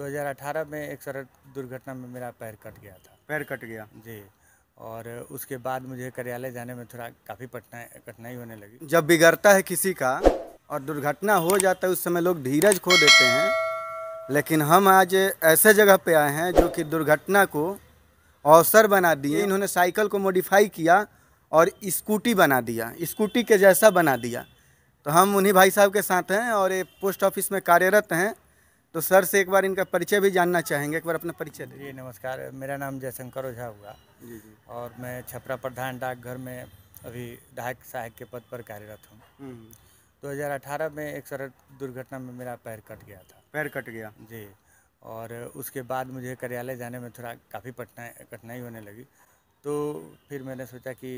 2018 में एक सड़क दुर्घटना में मेरा पैर कट गया था पैर कट गया जी और उसके बाद मुझे कार्यालय जाने में थोड़ा काफ़ी कठिनाई कठिनाई होने लगी जब बिगड़ता है किसी का और दुर्घटना हो जाता है उस समय लोग धीरज खो देते हैं लेकिन हम आज ऐसे जगह पे आए हैं जो कि दुर्घटना को अवसर बना दिए इन्होंने साइकिल को मॉडिफाई किया और स्कूटी बना दिया स्कूटी के जैसा बना दिया तो हम उन्हीं भाई साहब के साथ हैं और ये पोस्ट ऑफिस में कार्यरत हैं तो सर से एक बार इनका परिचय भी जानना चाहेंगे एक बार अपना परिचय जी नमस्कार मेरा नाम जयशंकर ओझा हुआ जी जी और मैं छपरा प्रधान डाकघर में अभी डाक सहायक के पद पर कार्यरत हूँ 2018 हम्म। में एक सड़क दुर्घटना में मेरा पैर कट गया था पैर कट गया जी और उसके बाद मुझे कार्यालय जाने में थोड़ा काफ़ी कठिनाई कठिनाई होने लगी तो फिर मैंने सोचा कि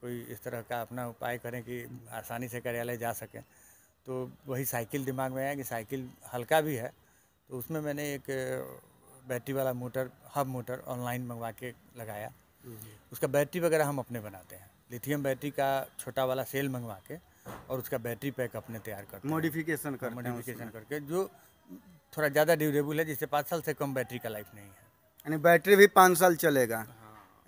कोई इस तरह का अपना उपाय करें कि आसानी से कार्यालय जा सकें तो वही साइकिल दिमाग में आया कि साइकिल हल्का भी है तो उसमें मैंने एक बैटरी वाला मोटर हब मोटर ऑनलाइन मंगवा के लगाया हम्म। उसका बैटरी वगैरह हम अपने बनाते हैं लिथियम बैटरी का छोटा वाला सेल मंगवा के और उसका बैटरी पैक अपने तैयार करते मॉडिफिकेशन कर मॉडिफिकेशन करके जो थोड़ा ज़्यादा ड्यूरेबल है जिससे पाँच साल से कम बैटरी का लाइफ नहीं है यानी बैटरी भी पाँच साल चलेगा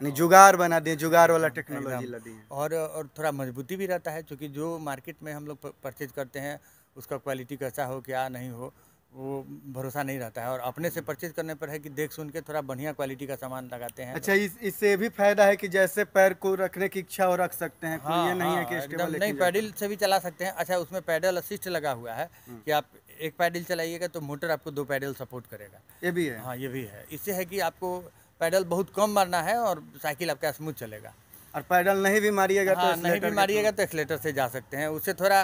नहीं जुगाड़ बना दें जुगाड़ वाला टेक्नोलॉजी दी और और थोड़ा मजबूती भी रहता है क्योंकि जो मार्केट में हम लोग परचेज करते हैं उसका क्वालिटी कैसा हो क्या नहीं हो वो भरोसा नहीं रहता है और अपने से परचेज हम्म। करने पर है कि देख सुन के थोड़ा बढ़िया क्वालिटी का सामान लगाते हैं अच्छा तो। इस इससे भी फायदा है कि जैसे पैर को रखने की इच्छा हो रख सकते हैं हाँ, ये नहीं है कि हाँ, हाँ, नहीं पैडल से भी चला सकते हैं अच्छा उसमें पैडल असिस्ट लगा हुआ है हम्म। कि आप एक पैडल चलाइएगा तो मोटर आपको दो पैडल सपोर्ट करेगा ये भी है हाँ ये भी है इससे है कि आपको पैडल बहुत कम मारना है और साइकिल आपका स्मूथ चलेगा और पैडल नहीं भी मारिएगा तो हाँ, तो नहीं भी मारिएगा तो एक्सलेटर से जा सकते हैं उससे थोड़ा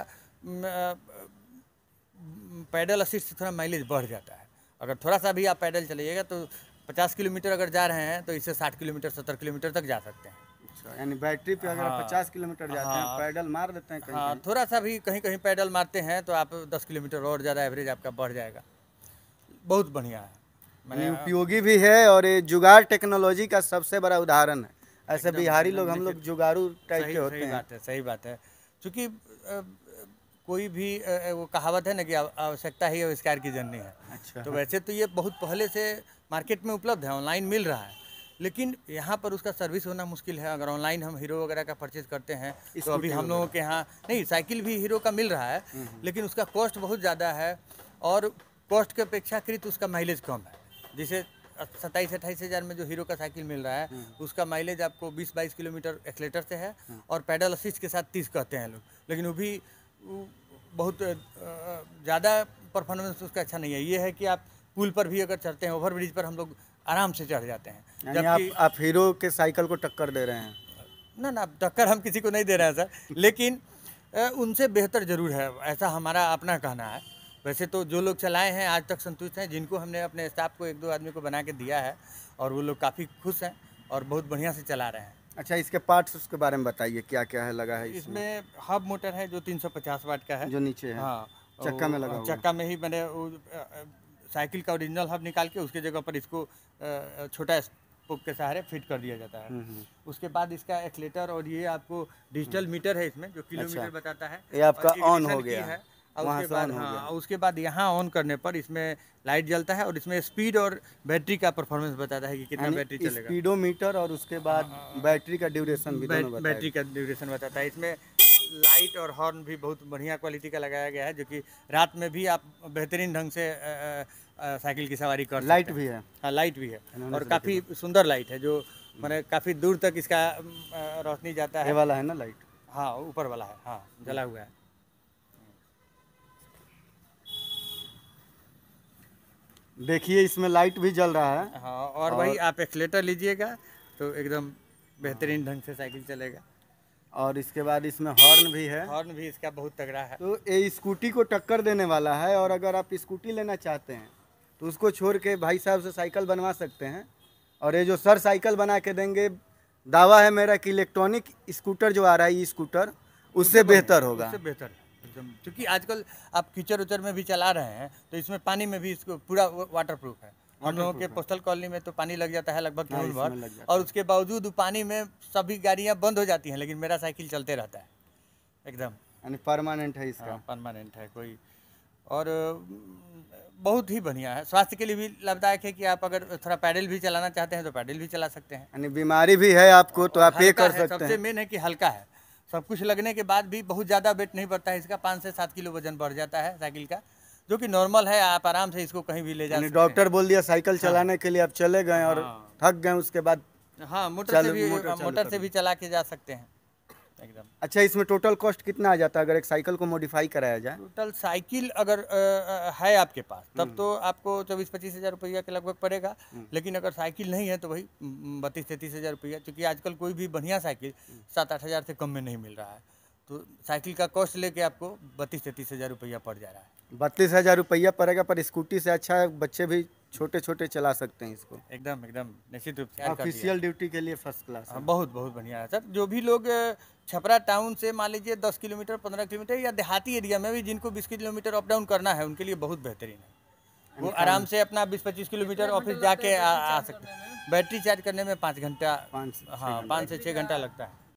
पैडल असिस्ट से थोड़ा माइलेज बढ़ जाता है अगर थोड़ा सा भी आप पैडल चलिएगा तो पचास किलोमीटर अगर जा रहे हैं तो इससे साठ किलोमीटर सत्तर किलोमीटर तक जा सकते हैं अच्छा, यानी बैटरी पे अगर हाँ, पचास किलोमीटर जाते हाँ, हैं पैडल मार देते हैं कहीं हाँ, थोड़ा सा भी कहीं कहीं पैडल मारते हैं तो आप दस किलोमीटर और ज़्यादा एवरेज आपका बढ़ जाएगा बहुत बढ़िया है हाँ। उपयोगी भी है और ये जुगाड़ टेक्नोलॉजी का सबसे बड़ा उदाहरण है ऐसे बिहारी लोग हम लोग जुगाड़ू टाइप के होते हैं बात है सही बात है क्योंकि कोई भी वो कहावत है ना कि आवश्यकता ही आविष्कार की जननी है अच्छा तो वैसे तो ये बहुत पहले से मार्केट में उपलब्ध है ऑनलाइन मिल रहा है लेकिन यहाँ पर उसका सर्विस होना मुश्किल है अगर ऑनलाइन हम हीरो वगैरह का परचेज करते हैं तो अभी हम लोगों के यहाँ नहीं साइकिल भी हीरो का मिल रहा है हम्म, हम्म। लेकिन उसका कॉस्ट बहुत ज़्यादा है और कॉस्ट के अपेक्षाकृत उसका माइलेज कम है जैसे सत्ताईस अट्ठाईस हज़ार में जो हीरो का साइकिल मिल रहा है हम्म। उसका माइलेज आपको 20-22 किलोमीटर एक्सलेटर से है हम्म। और पैडल असिस्ट के साथ 30 कहते हैं लोग लेकिन वो भी बहुत ज़्यादा परफॉर्मेंस उसका अच्छा नहीं है ये है कि आप पुल पर भी अगर चढ़ते हैं ओवर ब्रिज पर हम लोग आराम से चढ़ जाते हैं जबकि आप, आप हीरो के साइकिल को टक्कर दे रहे हैं ना ना टक्कर हम किसी को नहीं दे रहे हैं सर लेकिन उनसे बेहतर ज़रूर है ऐसा हमारा अपना कहना है वैसे तो जो लोग चलाए हैं आज तक संतुष्ट हैं जिनको हमने अपने स्टाफ को एक दो आदमी को बना के दिया है और वो लोग काफ़ी खुश हैं और बहुत बढ़िया से चला रहे हैं अच्छा इसके पार्ट्स उसके बारे में बताइए क्या क्या है लगा है इसमें, इसमें हब मोटर है जो 350 वाट का है जो नीचे है हाँ चक्का में लगा हाँ, चक्का में ही मैंने साइकिल का ओरिजिनल हब निकाल के उसके जगह पर इसको छोटा स्पोक के सहारे फिट कर दिया जाता है हम्म, हम्म। उसके बाद इसका एक्सलेटर और ये आपको डिजिटल मीटर है इसमें जो अच्छा। किलोमीटर बताता है ये आपका ऑन हो गया है वहाँ से ऑन हो हाँ, गया उसके बाद यहाँ ऑन करने पर इसमें लाइट जलता है और इसमें स्पीड और बैटरी का परफॉर्मेंस बताता है कि कितना बैटरी चलेगा स्पीडोमीटर और उसके बाद बैटरी हाँ, हाँ, का ड्यूरेशन भी बैटरी का ड्यूरेशन बताता है इसमें लाइट और हॉर्न भी बहुत बढ़िया क्वालिटी का लगाया गया है जो कि रात में भी आप बेहतरीन ढंग से साइकिल की सवारी कर लाइट भी है हाँ लाइट भी है और काफ़ी सुंदर लाइट है जो मैंने हम्म। काफ़ी दूर तक इसका रोशनी जाता है वाला है ना लाइट हाँ ऊपर वाला है हाँ जला हुआ है देखिए इसमें लाइट भी जल रहा है हाँ और, और भाई आप एक्सलेटर लीजिएगा तो एकदम बेहतरीन ढंग से साइकिल चलेगा और इसके बाद इसमें हॉर्न भी है हॉर्न भी इसका बहुत तगड़ा है तो ये स्कूटी को टक्कर देने वाला है और अगर आप स्कूटी लेना चाहते हैं तो उसको छोड़ के भाई साहब से साइकिल बनवा सकते हैं और ये जो सर साइकिल बना के देंगे दावा है मेरा कि इलेक्ट्रॉनिक स्कूटर जो आ रहा है ई स्कूटर उससे बेहतर होगा उससे बेहतर एकदम क्योंकि आजकल आप कीचड़ उचर में भी चला रहे हैं तो इसमें पानी में भी इसको पूरा वाटर प्रूफ है हम लोगों के पोस्टल कॉलोनी में तो पानी लग जाता है लगभग दिन हाँ, भर और उसके बावजूद पानी में सभी गाड़ियाँ बंद हो जाती हैं लेकिन मेरा साइकिल चलते रहता है एकदम यानी परमानेंट है इसका परमानेंट हाँ, है कोई और बहुत ही बढ़िया है स्वास्थ्य के लिए भी लाभदायक है कि आप अगर थोड़ा पैडल भी चलाना चाहते हैं तो पैडल भी चला सकते हैं यानी बीमारी भी है आपको तो आप हाँ, ये कर सकते हैं सबसे मेन है कि हल्का है सब कुछ लगने के बाद भी बहुत ज़्यादा वेट नहीं बढ़ता है इसका पाँच से सात किलो वजन बढ़ जाता है साइकिल का जो कि नॉर्मल है आप आराम से इसको कहीं भी ले जा डॉक्टर बोल दिया साइकिल हाँ। चलाने के लिए आप चले गए और हाँ। थक गए उसके बाद हाँ मोटर से भी मोटर हाँ, से भी चला के जा सकते हैं एकदम अच्छा इसमें टोटल कॉस्ट कितना आ जाता है अगर एक साइकिल को मॉडिफाई कराया जाए टोटल साइकिल अगर आ, है आपके पास तब हम्म। तो आपको चौबीस पच्चीस हज़ार रुपया के लगभग पड़ेगा हम्म। लेकिन अगर साइकिल नहीं है तो वही बत्तीस तैंतीस हज़ार रुपया क्योंकि आजकल कोई भी बढ़िया साइकिल सात आठ हज़ार से कम में नहीं मिल रहा है तो साइकिल का कॉस्ट लेके आपको बत्तीस तैतीस हज़ार रुपया पड़ जा रहा है बत्तीस हज़ार रुपया पड़ेगा पर स्कूटी से अच्छा बच्चे भी छोटे छोटे चला सकते हैं इसको एकदम एकदम निश्चित रूप से ऑफिशियल हाँ, ड्यूटी के लिए फर्स्ट क्लास हाँ, बहुत बहुत बढ़िया है सर जो भी लोग छपरा टाउन से मान लीजिए दस किलोमीटर पंद्रह किलोमीटर या देहाती एरिया में भी जिनको बीस किलोमीटर अप डाउन करना है उनके लिए बहुत बेहतरीन है वो आराम से अपना बीस पच्चीस किलोमीटर ऑफिस जाके आ, आ सकते हैं बैटरी चार्ज करने में पाँच घंटा हाँ पाँच से छः घंटा लगता है